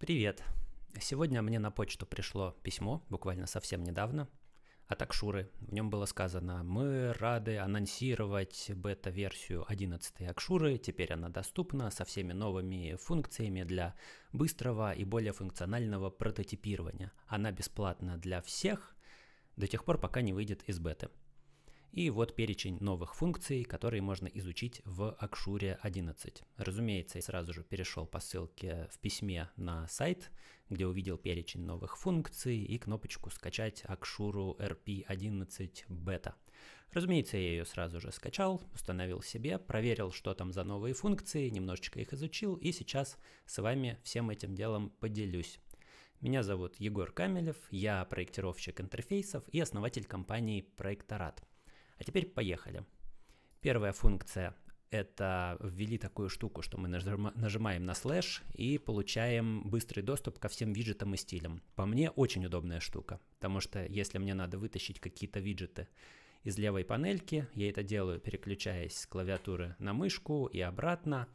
Привет. Сегодня мне на почту пришло письмо, буквально совсем недавно, от Акшуры. В нем было сказано, мы рады анонсировать бета-версию 11 Акшуры, теперь она доступна со всеми новыми функциями для быстрого и более функционального прототипирования. Она бесплатна для всех до тех пор, пока не выйдет из беты. И вот перечень новых функций, которые можно изучить в Акшуре 11. Разумеется, я сразу же перешел по ссылке в письме на сайт, где увидел перечень новых функций и кнопочку «Скачать Акшуру RP11 бета». Разумеется, я ее сразу же скачал, установил себе, проверил, что там за новые функции, немножечко их изучил, и сейчас с вами всем этим делом поделюсь. Меня зовут Егор Камелев, я проектировщик интерфейсов и основатель компании «Проекторат». А теперь поехали. Первая функция это ввели такую штуку, что мы нажимаем на слэш и получаем быстрый доступ ко всем виджетам и стилям. По мне очень удобная штука, потому что если мне надо вытащить какие-то виджеты из левой панельки, я это делаю, переключаясь с клавиатуры на мышку и обратно,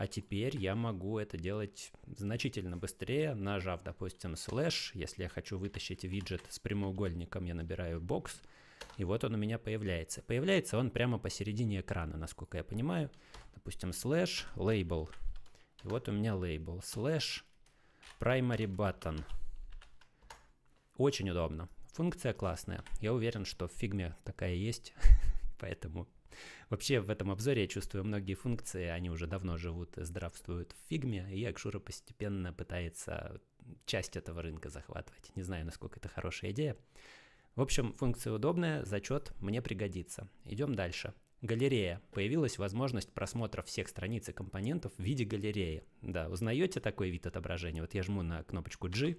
а теперь я могу это делать значительно быстрее, нажав, допустим, слэш, если я хочу вытащить виджет с прямоугольником, я набираю бокс, и вот он у меня появляется. Появляется он прямо посередине экрана, насколько я понимаю. Допустим, слэш, лейбл. И вот у меня лейбл, слэш, primary button. Очень удобно. Функция классная. Я уверен, что в фигме такая есть, поэтому Вообще в этом обзоре я чувствую многие функции, они уже давно живут, здравствуют в фигме, и Акшура постепенно пытается часть этого рынка захватывать. Не знаю, насколько это хорошая идея. В общем, функция удобная, зачет мне пригодится. Идем дальше. Галерея. Появилась возможность просмотра всех страниц и компонентов в виде галереи. Да, узнаете такой вид отображения? Вот я жму на кнопочку G,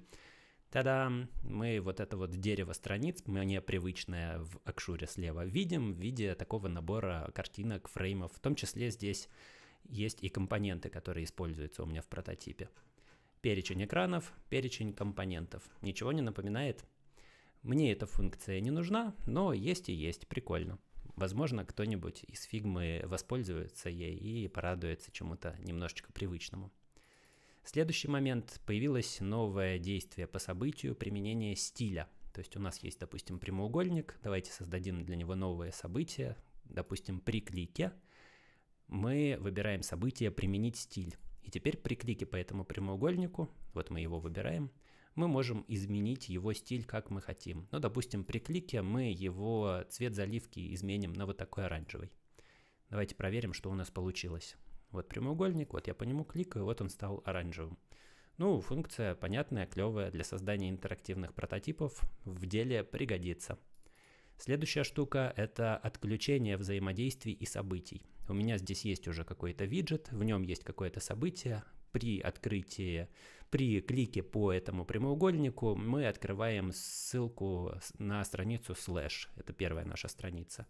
Тогда мы вот это вот дерево страниц, мне привычное в Акшуре слева, видим в виде такого набора картинок, фреймов. В том числе здесь есть и компоненты, которые используются у меня в прототипе. Перечень экранов, перечень компонентов. Ничего не напоминает? Мне эта функция не нужна, но есть и есть, прикольно. Возможно, кто-нибудь из фигмы воспользуется ей и порадуется чему-то немножечко привычному. Следующий момент. Появилось новое действие по событию применение стиля. То есть у нас есть, допустим, прямоугольник. Давайте создадим для него новое событие. Допустим, при клике мы выбираем событие «Применить стиль». И теперь при клике по этому прямоугольнику, вот мы его выбираем, мы можем изменить его стиль, как мы хотим. Ну, допустим, при клике мы его цвет заливки изменим на вот такой оранжевый. Давайте проверим, что у нас получилось. Вот прямоугольник, вот я по нему кликаю, вот он стал оранжевым. Ну, функция понятная, клевая, для создания интерактивных прототипов в деле пригодится. Следующая штука — это отключение взаимодействий и событий. У меня здесь есть уже какой-то виджет, в нем есть какое-то событие. При открытии, при клике по этому прямоугольнику мы открываем ссылку на страницу слэш. Это первая наша страница.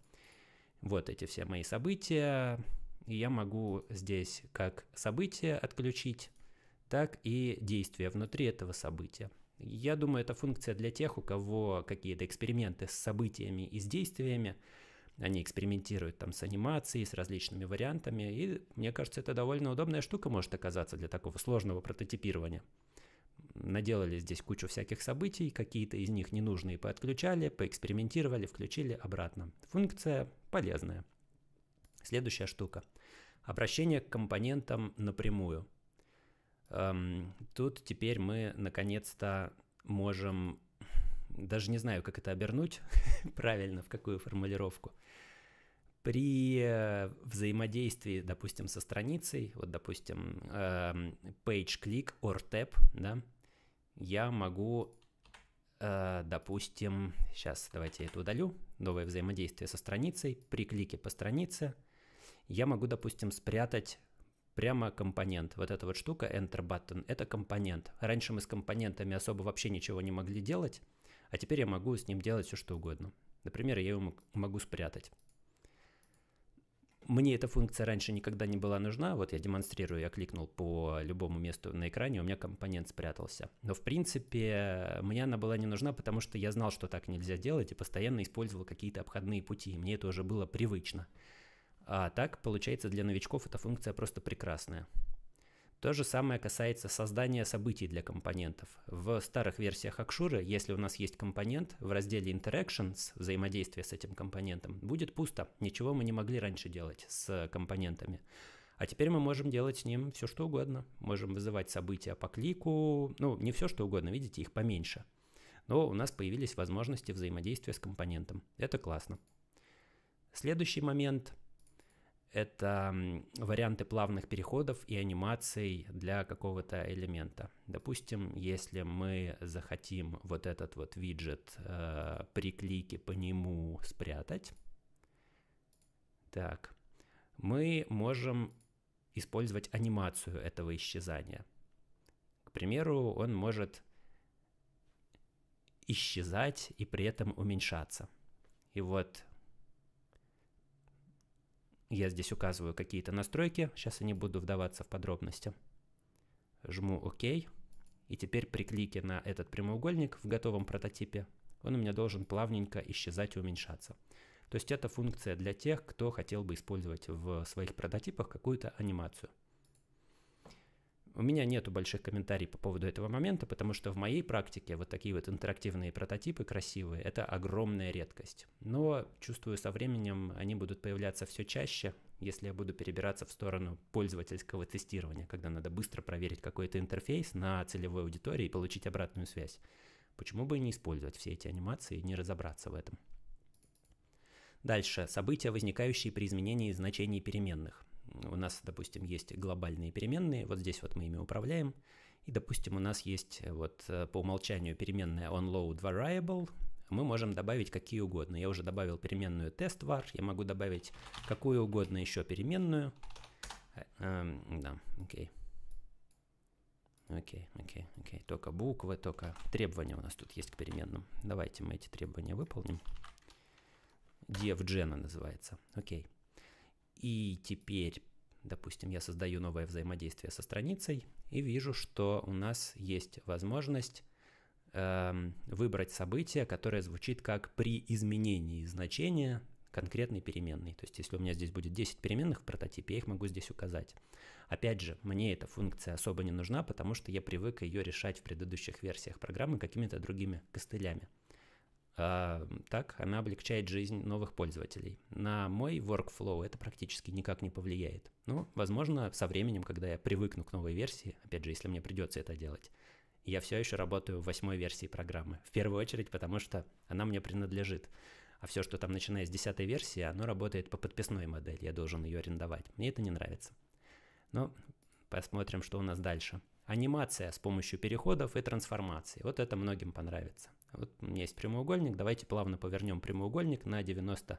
Вот эти все мои события, и я могу здесь как событие отключить, так и действие внутри этого события. Я думаю, это функция для тех, у кого какие-то эксперименты с событиями и с действиями. Они экспериментируют там с анимацией, с различными вариантами. И мне кажется, это довольно удобная штука может оказаться для такого сложного прототипирования. Наделали здесь кучу всяких событий, какие-то из них ненужные поотключали, поэкспериментировали, включили обратно. Функция полезная. Следующая штука. Обращение к компонентам напрямую. Эм, тут теперь мы наконец-то можем, даже не знаю, как это обернуть правильно, в какую формулировку. При э, взаимодействии, допустим, со страницей, вот, допустим, эм, page click or tap, да, я могу, э, допустим, сейчас давайте я это удалю, новое взаимодействие со страницей, при клике по странице – я могу, допустим, спрятать прямо компонент. Вот эта вот штука Enter Button — это компонент. Раньше мы с компонентами особо вообще ничего не могли делать, а теперь я могу с ним делать все что угодно. Например, я его могу спрятать. Мне эта функция раньше никогда не была нужна. Вот я демонстрирую, я кликнул по любому месту на экране, у меня компонент спрятался. Но в принципе мне она была не нужна, потому что я знал, что так нельзя делать, и постоянно использовал какие-то обходные пути. Мне это уже было привычно. А так, получается, для новичков эта функция просто прекрасная. То же самое касается создания событий для компонентов. В старых версиях Акшуры, если у нас есть компонент, в разделе Interactions, взаимодействие с этим компонентом, будет пусто. Ничего мы не могли раньше делать с компонентами. А теперь мы можем делать с ним все что угодно. Можем вызывать события по клику, ну не все что угодно, видите, их поменьше. Но у нас появились возможности взаимодействия с компонентом. Это классно. Следующий момент это варианты плавных переходов и анимаций для какого-то элемента. Допустим, если мы захотим вот этот вот виджет э, при клике по нему спрятать, так, мы можем использовать анимацию этого исчезания. К примеру, он может исчезать и при этом уменьшаться. И вот я здесь указываю какие-то настройки, сейчас я не буду вдаваться в подробности. Жму ОК. И теперь при клике на этот прямоугольник в готовом прототипе он у меня должен плавненько исчезать и уменьшаться. То есть это функция для тех, кто хотел бы использовать в своих прототипах какую-то анимацию. У меня нету больших комментариев по поводу этого момента, потому что в моей практике вот такие вот интерактивные прототипы красивые — это огромная редкость. Но чувствую, со временем они будут появляться все чаще, если я буду перебираться в сторону пользовательского тестирования, когда надо быстро проверить какой-то интерфейс на целевой аудитории и получить обратную связь. Почему бы и не использовать все эти анимации и не разобраться в этом? Дальше. События, возникающие при изменении значений переменных у нас, допустим, есть глобальные переменные, вот здесь вот мы ими управляем, и, допустим, у нас есть э, вот э, по умолчанию переменная onload variable, мы можем добавить какие угодно. Я уже добавил переменную test_var. я могу добавить какую угодно еще переменную. Э, эм, да, окей. Окей, окей, окей. Только буквы, только требования у нас тут есть к переменным. Давайте мы эти требования выполним. Devgen называется. Окей. Okay. И теперь, допустим, я создаю новое взаимодействие со страницей и вижу, что у нас есть возможность эм, выбрать событие, которое звучит как при изменении значения конкретной переменной. То есть если у меня здесь будет 10 переменных в прототипе, я их могу здесь указать. Опять же, мне эта функция особо не нужна, потому что я привык ее решать в предыдущих версиях программы какими-то другими костылями. А, так она облегчает жизнь новых пользователей. На мой workflow это практически никак не повлияет. Но, ну, возможно, со временем, когда я привыкну к новой версии, опять же, если мне придется это делать, я все еще работаю в восьмой версии программы. В первую очередь, потому что она мне принадлежит. А все, что там начиная с десятой версии, оно работает по подписной модели. Я должен ее арендовать. Мне это не нравится. Но ну, посмотрим, что у нас дальше. Анимация с помощью переходов и трансформаций. Вот это многим понравится. Вот у меня есть прямоугольник, давайте плавно повернем прямоугольник на 90%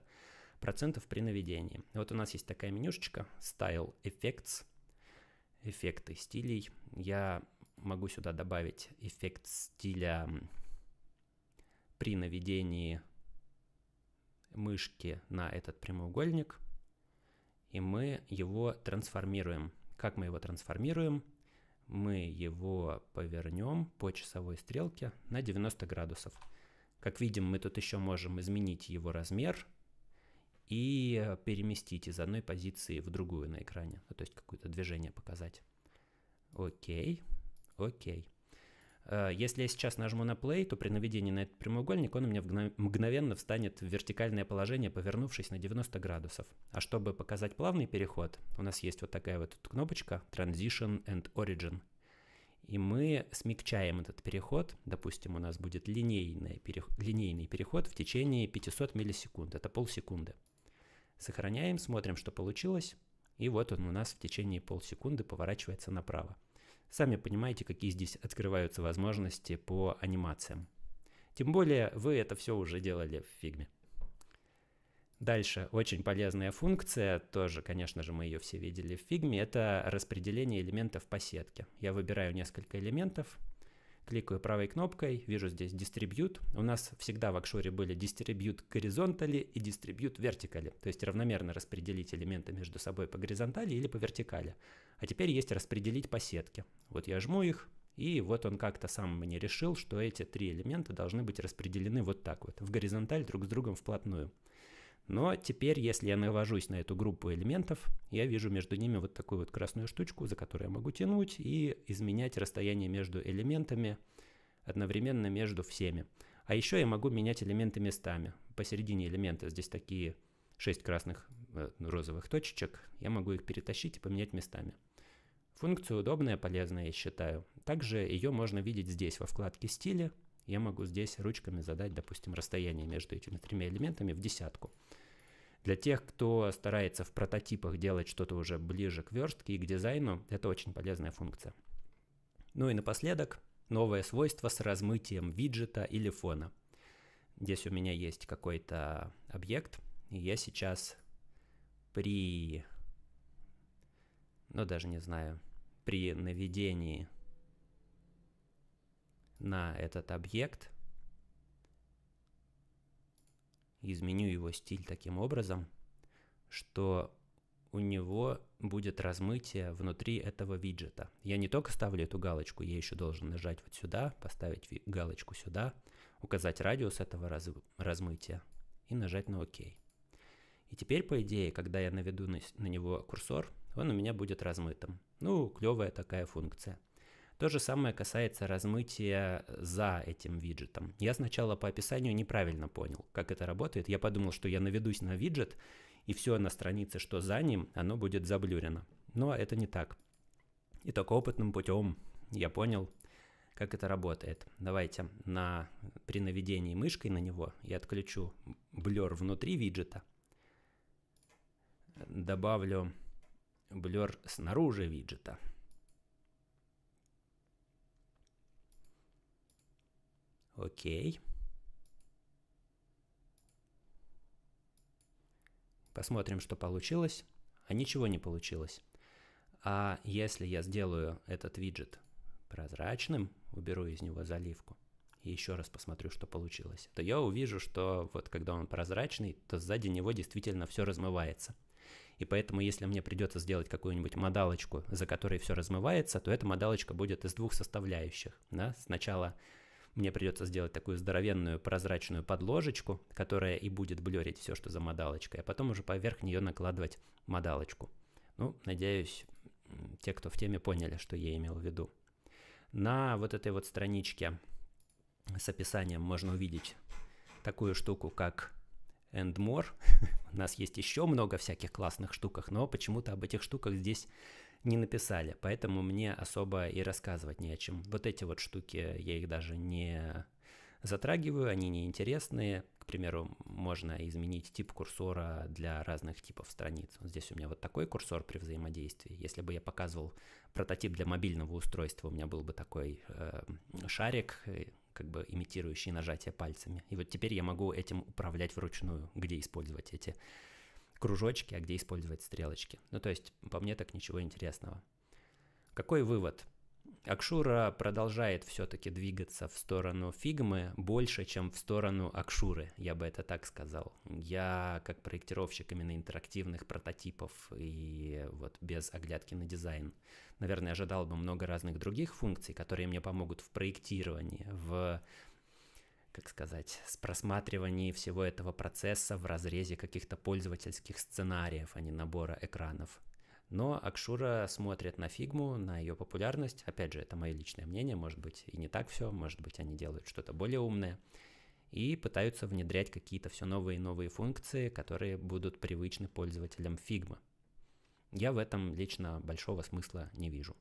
при наведении. Вот у нас есть такая менюшечка Style Effects, эффекты стилей. Я могу сюда добавить эффект стиля при наведении мышки на этот прямоугольник, и мы его трансформируем. Как мы его трансформируем – мы его повернем по часовой стрелке на 90 градусов. Как видим, мы тут еще можем изменить его размер и переместить из одной позиции в другую на экране, ну, то есть какое-то движение показать. Окей, окей. Э, если я сейчас нажму на play, то при наведении на этот прямоугольник он у меня мгновенно встанет в вертикальное положение, повернувшись на 90 градусов. А чтобы показать плавный переход, у нас есть вот такая вот кнопочка Transition and Origin. И мы смягчаем этот переход. Допустим, у нас будет линейный, перех... линейный переход в течение 500 миллисекунд. Это полсекунды. Сохраняем, смотрим, что получилось. И вот он у нас в течение полсекунды поворачивается направо. Сами понимаете, какие здесь открываются возможности по анимациям. Тем более вы это все уже делали в фигме. Дальше, очень полезная функция, тоже, конечно же, мы ее все видели в фигме, это распределение элементов по сетке. Я выбираю несколько элементов, кликаю правой кнопкой, вижу здесь Distribute. У нас всегда в акшоре были Distribute горизонтали и Distribute вертикали, то есть равномерно распределить элементы между собой по горизонтали или по вертикали. А теперь есть распределить по сетке. Вот я жму их, и вот он как-то сам мне решил, что эти три элемента должны быть распределены вот так вот, в горизонталь друг с другом вплотную. Но теперь, если я навожусь на эту группу элементов, я вижу между ними вот такую вот красную штучку, за которую я могу тянуть и изменять расстояние между элементами одновременно между всеми. А еще я могу менять элементы местами. Посередине элемента здесь такие 6 красных э, ну, розовых точечек. Я могу их перетащить и поменять местами. Функция удобная, полезная, я считаю. Также ее можно видеть здесь во вкладке «Стили», я могу здесь ручками задать, допустим, расстояние между этими тремя элементами в десятку. Для тех, кто старается в прототипах делать что-то уже ближе к верстке и к дизайну, это очень полезная функция. Ну и напоследок, новое свойство с размытием виджета или фона. Здесь у меня есть какой-то объект, и я сейчас при... ну даже не знаю, при наведении на этот объект. Изменю его стиль таким образом, что у него будет размытие внутри этого виджета. Я не только ставлю эту галочку, я еще должен нажать вот сюда, поставить галочку сюда, указать радиус этого раз, размытия и нажать на ОК. И теперь, по идее, когда я наведу на, на него курсор, он у меня будет размытым. Ну, клевая такая функция. То же самое касается размытия э, за этим виджетом. Я сначала по описанию неправильно понял, как это работает. Я подумал, что я наведусь на виджет, и все на странице, что за ним, оно будет заблюрено. Но это не так. И только опытным путем я понял, как это работает. Давайте на, при наведении мышкой на него я отключу блер внутри виджета, добавлю блер снаружи виджета. Окей. Посмотрим, что получилось. А ничего не получилось. А если я сделаю этот виджет прозрачным, уберу из него заливку и еще раз посмотрю, что получилось, то я увижу, что вот когда он прозрачный, то сзади него действительно все размывается. И поэтому, если мне придется сделать какую-нибудь модалочку, за которой все размывается, то эта модалочка будет из двух составляющих. Да? Сначала мне придется сделать такую здоровенную прозрачную подложечку, которая и будет блерить все, что за модалочкой, а потом уже поверх нее накладывать модалочку. Ну, надеюсь, те, кто в теме, поняли, что я имел в виду. На вот этой вот страничке с описанием можно увидеть такую штуку, как and more. У нас есть еще много всяких классных штуках, но почему-то об этих штуках здесь не написали, поэтому мне особо и рассказывать не о чем. Вот эти вот штуки, я их даже не затрагиваю, они неинтересные. К примеру, можно изменить тип курсора для разных типов страниц. Вот здесь у меня вот такой курсор при взаимодействии. Если бы я показывал прототип для мобильного устройства, у меня был бы такой эм, э, шарик, как бы имитирующий нажатие пальцами. И вот теперь я могу этим управлять вручную, где использовать эти кружочки, а где использовать стрелочки. Ну, то есть, по мне так ничего интересного. Какой вывод? Акшура продолжает все-таки двигаться в сторону фигмы больше, чем в сторону Акшуры, я бы это так сказал. Я как проектировщик именно интерактивных прототипов и вот без оглядки на дизайн, наверное, ожидал бы много разных других функций, которые мне помогут в проектировании, в как сказать, с просматриваний всего этого процесса в разрезе каких-то пользовательских сценариев, а не набора экранов. Но Акшура смотрит на фигму, на ее популярность. Опять же, это мое личное мнение, может быть, и не так все, может быть, они делают что-то более умное. И пытаются внедрять какие-то все новые и новые функции, которые будут привычны пользователям фигмы. Я в этом лично большого смысла не вижу.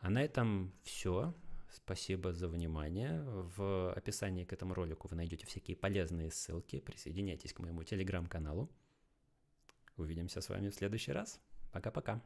А на этом все. Спасибо за внимание. В описании к этому ролику вы найдете всякие полезные ссылки. Присоединяйтесь к моему телеграм-каналу. Увидимся с вами в следующий раз. Пока-пока.